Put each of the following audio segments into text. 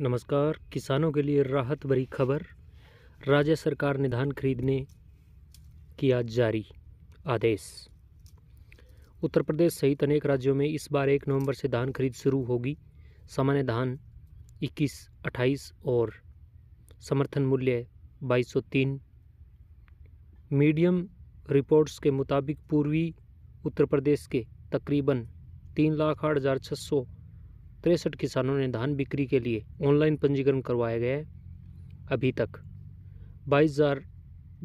नमस्कार किसानों के लिए राहत भरी खबर राज्य सरकार ने धान खरीदने किया जारी आदेश उत्तर प्रदेश सहित अनेक राज्यों में इस बार एक नवंबर से धान खरीद शुरू होगी सामान्य धान 21, 28 और समर्थन मूल्य 2203 मीडियम रिपोर्ट्स के मुताबिक पूर्वी उत्तर प्रदेश के तकरीबन तीन लाख आठ हज़ार छः सौ तिरसठ किसानों ने धान बिक्री के लिए ऑनलाइन पंजीकरण करवाया गया है अभी तक बाईस हज़ार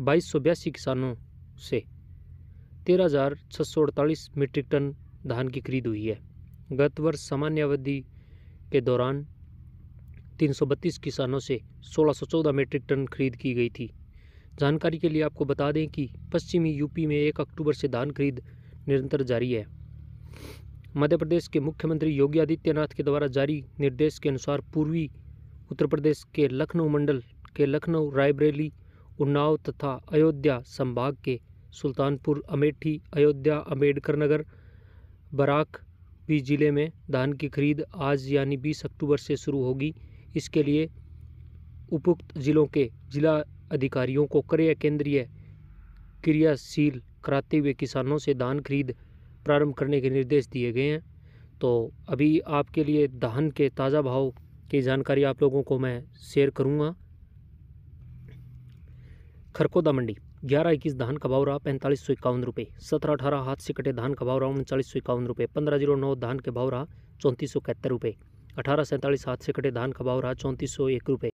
बाईस सौ बयासी किसानों से तेरह हज़ार छः सौ अड़तालीस मीट्रिक टन धान की खरीद हुई है गत वर्ष सामान्य अवधि के दौरान तीन सौ बत्तीस किसानों से सोलह सौ चौदह मीट्रिक टन खरीद की गई थी जानकारी के लिए आपको बता दें कि पश्चिमी यूपी में एक अक्टूबर से धान खरीद निरंतर जारी है मध्य प्रदेश के मुख्यमंत्री योगी आदित्यनाथ के द्वारा जारी निर्देश के अनुसार पूर्वी उत्तर प्रदेश के लखनऊ मंडल के लखनऊ रायबरेली उन्नाव तथा अयोध्या संभाग के सुल्तानपुर अमेठी अयोध्या अम्बेडकर नगर बराक भी ज़िले में धान की खरीद आज यानी बीस अक्टूबर से शुरू होगी इसके लिए उपयुक्त ज़िलों के जिला अधिकारियों को क्रय केंद्रीय क्रियाशील कराते हुए किसानों से धान खरीद प्रारंभ करने के निर्देश दिए गए हैं तो अभी आपके लिए धान के ताज़ा भाव की जानकारी आप लोगों को मैं शेयर करूँगा खरकोदा मंडी ग्यारह इक्कीस धान का भाव रहा पैंतालीस सौ इक्यावन रुपये सत्रह अठारह हाथ से कटे धान का भाव रहा उनचालीस सौ इक्यावन रुपये पंद्रह जीरो नौ धान के भाव रहा चौंतीस सौ इकहत्तर रुपये अठारह सैंतालीस हाथ से कटे धान का भाव रहा चौंतीस सौ एक रुपये